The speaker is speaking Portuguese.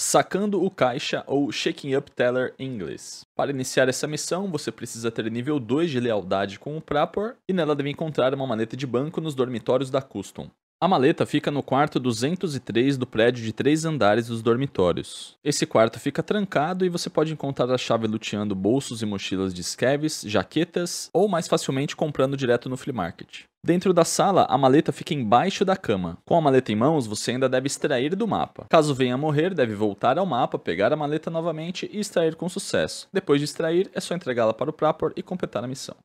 Sacando o caixa ou Shaking Up Teller em inglês. Para iniciar essa missão, você precisa ter nível 2 de lealdade com o Prapor e nela deve encontrar uma maneta de banco nos dormitórios da Custom. A maleta fica no quarto 203 do prédio de três andares dos dormitórios. Esse quarto fica trancado e você pode encontrar a chave luteando bolsos e mochilas de skevs, jaquetas ou mais facilmente comprando direto no flea market. Dentro da sala, a maleta fica embaixo da cama. Com a maleta em mãos, você ainda deve extrair do mapa. Caso venha a morrer, deve voltar ao mapa, pegar a maleta novamente e extrair com sucesso. Depois de extrair, é só entregá-la para o Prapor e completar a missão.